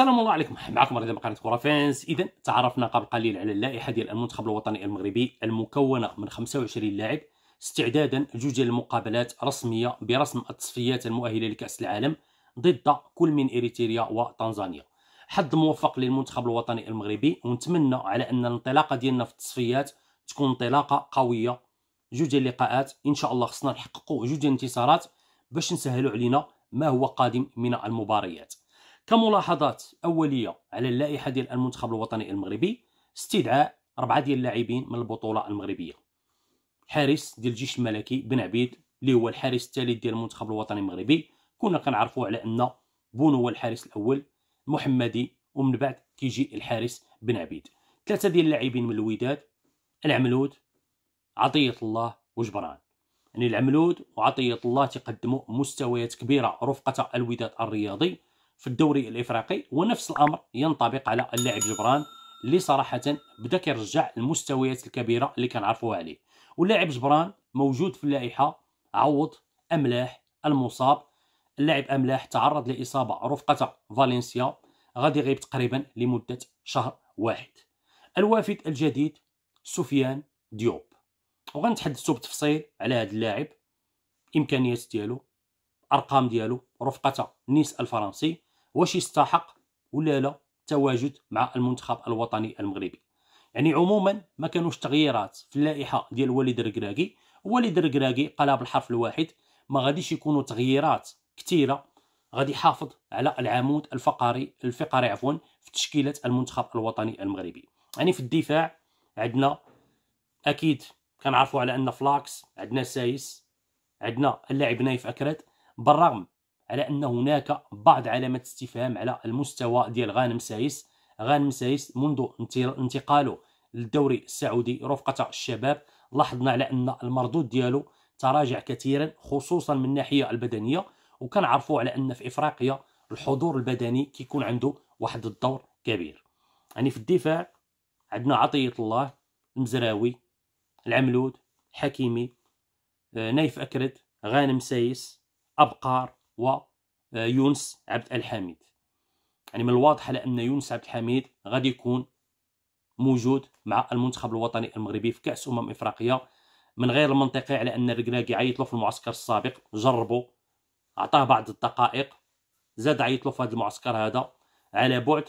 السلام الله عليكم معكم رضا من قناه كره فانس اذا تعرفنا قبل قليل على اللائحه ديال المنتخب الوطني المغربي المكونه من 25 لاعب استعدادا لجوج المقابلات رسميه برسم التصفيات المؤهله لكاس العالم ضد كل من اريتريا وتنزانيا حظ موفق للمنتخب الوطني المغربي ونتمنى على ان الانطلاقه ديالنا في التصفيات تكون انطلاقه قويه جوج اللقاءات ان شاء الله خصنا نحققوا جوج انتصارات باش نسهلوا علينا ما هو قادم من المباريات كملاحظات اوليه على اللائحه ديال المنتخب الوطني المغربي استدعاء اربعه ديال اللاعبين من البطوله المغربيه حارس ديال الجيش الملكي بن عبيد اللي هو الحارس الثالث ديال المنتخب الوطني المغربي كنا كنعرفوا على ان بونو هو الحارس الاول محمدي ومن بعد كيجي الحارس بن عبيد ثلاثه ديال اللاعبين من الوداد العملود عطيه الله وجبران يعني العملود وعطيه الله تقدموا مستويات كبيره رفقه الوداد الرياضي في الدوري الافريقي ونفس الامر ينطبق على اللاعب جبران اللي صراحه بدا كيرجع المستويات الكبيره اللي كنعرفوها عليه واللاعب جبران موجود في اللائحه عوض املاح المصاب اللاعب املاح تعرض لاصابه رفقه فالنسيا غادي يغيب تقريبا لمده شهر واحد الوافد الجديد سفيان ديوب وغنتحدثوا بالتفصيل على هذا اللاعب امكانيات ديالو ارقام ديالو رفقه نيس الفرنسي واش يستحق ولا لا التواجد مع المنتخب الوطني المغربي يعني عموما ما كانوش تغييرات في اللائحه ديال وليد الركراكي وليد الركراكي قال بالحرف الواحد ما غاديش يكونوا تغييرات كثيره غادي يحافظ على العمود الفقري الفقري عفوا في تشكيله المنتخب الوطني المغربي يعني في الدفاع عندنا اكيد كنعرفوا على ان فلاكس عندنا سايس عندنا اللاعب نايف اكراد بالرغم على ان هناك بعض علامات استفهام على المستوى ديال غانم سايس غانم سايس منذ انتقاله للدوري السعودي رفقه الشباب لاحظنا على ان المردود ديالو تراجع كثيرا خصوصا من الناحيه البدنيه وكنعرفوا على ان في افريقيا الحضور البدني كيكون عنده واحد الدور كبير يعني في الدفاع عندنا عطيه الله المزراوي العملود حكيمي آه، نايف اكرد غانم سايس ابقار ويونس آه، عبد الحميد يعني من الواضح على ان يونس عبد الحميد غادي يكون موجود مع المنتخب الوطني المغربي في كاس امم افريقيا من غير المنطقي على ان الركناكي عيط له في المعسكر السابق جربوا عطاه بعض الدقائق زاد عيط له في هذا المعسكر هذا على بعد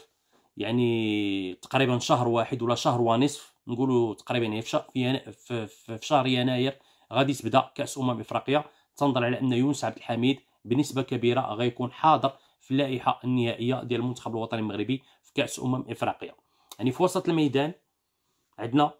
يعني تقريبا شهر واحد ولا شهر ونصف نقولوا تقريبا يعني في, في, في, في شهر يناير غادي تبدا كاس امم افريقيا تنظر على ان يونس عبد الحميد بنسبه كبيره غيكون حاضر في اللائحه النهائيه ديال المنتخب الوطني المغربي في كاس امم افريقيا يعني في وسط الميدان عندنا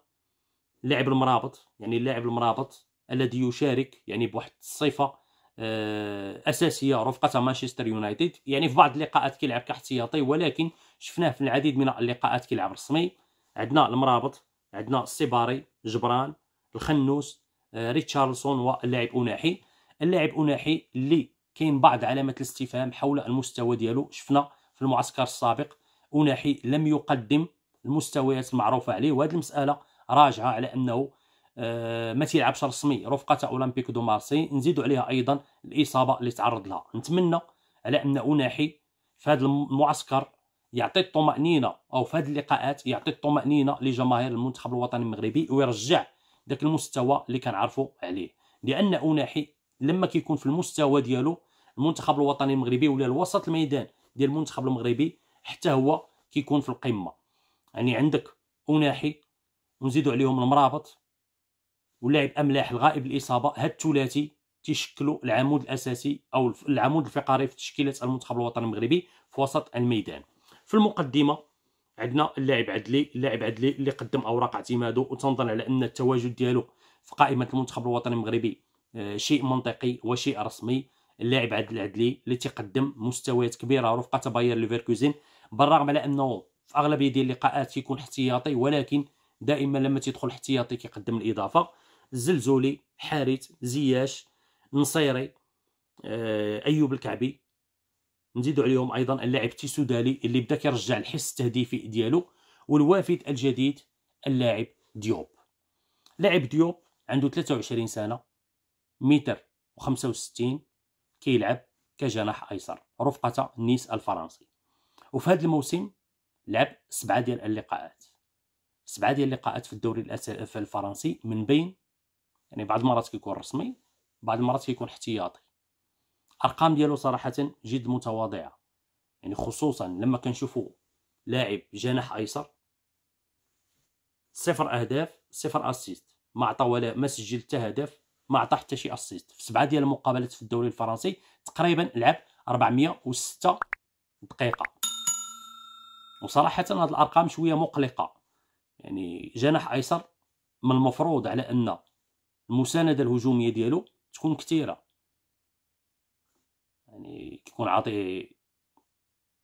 اللاعب المرابط يعني اللاعب المرابط الذي يشارك يعني بواحد الصفه آه، اساسيه رفقه مانشستر يونايتد يعني في بعض اللقاءات كيلعب كاحتياطي ولكن شفناه في العديد من اللقاءات كيلعب رسمي عندنا المرابط عندنا السيباري جبران الخنوس آه، ريتشارلسون واللاعب اوناحي اللاعب اوناحي اللي كاين بعض علامات الاستفهام حول المستوى ديالو شفنا في المعسكر السابق اوناحي لم يقدم المستويات المعروفة عليه وهذه المسألة راجعة على أنه آه، ما تيلعبش رسمي رفقة أولمبيك دو مارسي نزيدوا عليها أيضا الإصابة اللي تعرض لها نتمنى على أن اوناحي في هذا المعسكر يعطي الطمأنينة أو في هذه اللقاءات يعطي الطمأنينة لجماهير المنتخب الوطني المغربي ويرجع ذاك المستوى اللي كنعرفوا عليه لأن أوناحي لما كيكون في المستوى ديالو المنتخب الوطني المغربي ولا الوسط الميدان ديال المنتخب المغربي حتى هو كيكون في القمه يعني عندك اوناحي ونزيدوا عليهم المرابط واللاعب املاح الغائب الاصابه هاد الثلاثي تيشكلوا العمود الاساسي او العمود الفقري في تشكيله المنتخب الوطني المغربي في وسط الميدان في المقدمه عندنا اللاعب عدلي اللاعب عدلي اللي قدم اوراق اعتماده وتنظن على ان التواجد ديالو في قائمه المنتخب الوطني المغربي آه، شيء منطقي وشيء رسمي اللاعب عادل العدلي اللي تيقدم مستويات كبيره رفقه باير ليفركوزين بالرغم على انه في اغلبيه ديال اللقاءات يكون احتياطي ولكن دائما لما تيدخل احتياطي كيقدم الاضافه الزلزولي حارث زياش نصيري آه، ايوب الكعبي نزيدوا عليهم ايضا اللاعب تيسودالي اللي بدا كيرجع الحس التهديفي ديالو والوافد الجديد اللاعب ديوب لاعب ديوب عنده 23 سنه متر و65 كيلعب كجناح ايسر رفقه نيس الفرنسي وفي هذا الموسم لعب سبعه ديال اللقاءات سبعه ديال اللقاءات في الدوري في الفرنسي من بين يعني بعض المرات كيكون رسمي بعض المرات كيكون احتياطي ارقام ديالو صراحه جد متواضعه يعني خصوصا لما كنشوفو لاعب جناح ايسر صفر اهداف صفر اسيست ما عطى ولا ما سجل حتى هدف ما عطى حتى شي اسيست في سبعه ديال المقابلات في الدوري الفرنسي تقريبا لعب 406 دقيقه وصراحه هذه الارقام شويه مقلقه يعني جناح ايسر من المفروض على ان المسانده الهجوميه ديالو تكون كثيره يعني كيكون عاطي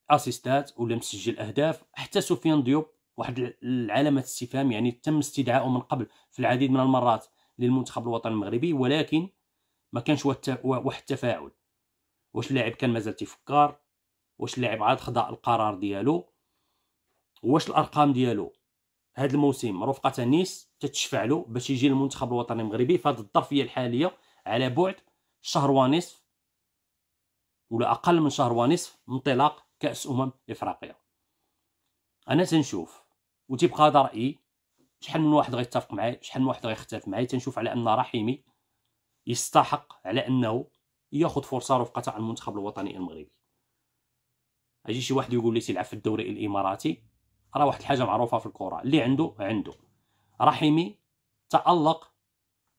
اسيستات ولا مسجل اهداف حتى سفيان ديوب واحد العلامه استفهام يعني تم استدعائه من قبل في العديد من المرات للمنتخب الوطني المغربي ولكن ما كانش واحد التفاعل واش اللاعب كان مازال تيفكر واش اللاعب عاد خضع القرار ديالو واش الارقام ديالو هذا الموسم رفقه نيس تتشفع له باش يجي للمنتخب الوطني المغربي في هذه الظرفيه الحاليه على بعد شهر ونصف ولا اقل من شهر ونصف انطلاق كاس امم افريقيا انا تنشوف وتبقى هذا رايي شحال من واحد غيتفق معايا شحال من واحد غيختلف معايا تنشوف على ان رحيمي يستحق على انه ياخذ فرصه رفقه على المنتخب الوطني المغربي اجي شي واحد يقول لي تيلعب في الدوري الاماراتي راه واحد الحاجه معروفه في الكره اللي عنده عنده رحيمي تالق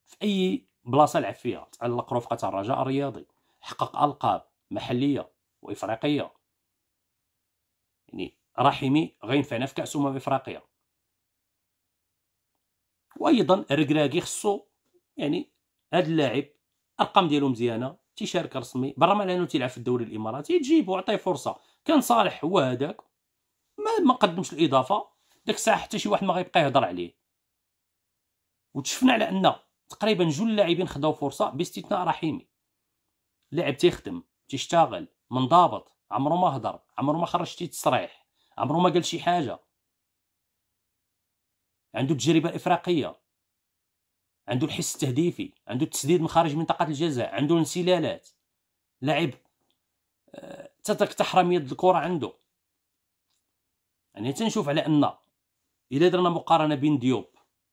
في اي بلاصه لعب فيها تالق رفقه الرجاء الرياضي حقق القاب محليه وافريقيه يعني رحيمي غينفعنا في كاس امم افريقيا وايضا ركراكي خصو يعني هاد اللاعب ارقام ديالو مزيانه تيشارك رسمي برا ما لانه تيلعب في الدوري الاماراتي تجيبو عطيه فرصه كان صالح هو هذاك ما ما قدمش الاضافه داك الساعه حتى شي واحد ما غيبقى يهضر عليه وتشفنا على ان تقريبا جل اللاعبين خداو فرصه باستثناء رحيمي لاعب تيخدم تيشتغل منضبط عمرو ما هضر عمرو ما خرج شي تصريح عمرو ما قال شي حاجه عنده تجربه إفريقية عنده الحس التهديفي عنده التسديد من خارج منطقه الجزاء عنده الانسلالات لاعب آه، تترك تحرم يد الكره عنده يعني تنشوف على ان الا درنا مقارنه بين ديوب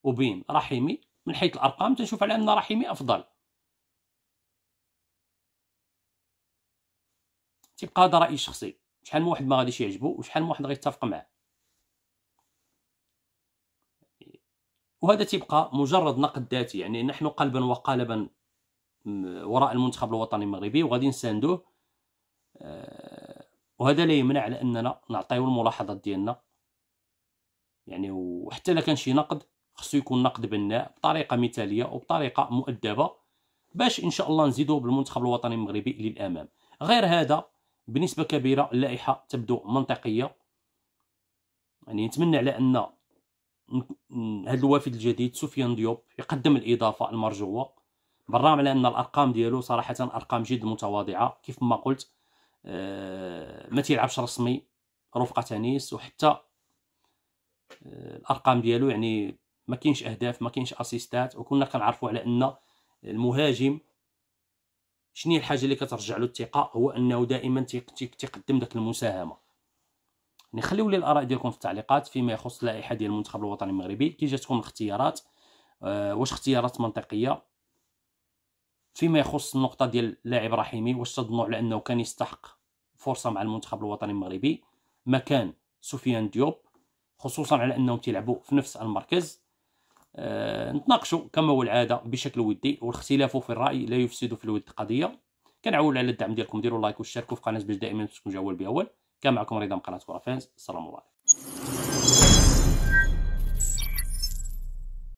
وبين رحيمي من حيث الارقام تنشوف على ان رحيمي افضل تبقى هذا رايي الشخصي شحال من واحد ما غاديش يعجبو وشحال من واحد غيتفق معاه وهذا تيبقى مجرد نقد ذاتي يعني نحن قلبا وقالبا وراء المنتخب الوطني المغربي وغادي نساندوه آه، وهذا لا يمنع على اننا نعطيو الملاحظات ديالنا يعني وحتى لا كان شي نقد خصو يكون نقد بناء بطريقه مثاليه وبطريقه مؤدبه باش ان شاء الله نزيدو بالمنتخب الوطني المغربي للامام غير هذا بنسبه كبيره اللائحه تبدو منطقيه يعني نتمنى على ان هذا الوافد الجديد سفيان ديوب يقدم الاضافه المرجوه بالرغم على ان الارقام ديالو صراحه ارقام جد متواضعه كيف ما قلت آه، ما تيلعبش رسمي رفقه تنس وحتى آه، الارقام ديالو يعني ما كاينش اهداف ما كاينش اسيستات وكنا كنعرفوا على ان المهاجم شنو الحاجه اللي كترجع له الثقه هو انه دائما تيقدم داك المساهمه نخليو لي الاراء ديالكم في التعليقات فيما يخص اللائحه ديال المنتخب الوطني المغربي كي جاتكم الاختيارات آه واش اختيارات منطقيه فيما يخص النقطه ديال لاعب رحيمي واش تظنوا على انه كان يستحق فرصه مع المنتخب الوطني المغربي مكان سفيان ديوب خصوصا على انهم تيلعبوا في نفس المركز آه نتناقشوا كما هو العاده بشكل ودي والاختلاف في الراي لا يفسد في الود قضيه كنعول على الدعم ديالكم ديروا لايك وشاركوا في القناه باش دائما تكونوا جاول باول كان معكم من قناه كره فانز السلام عليكم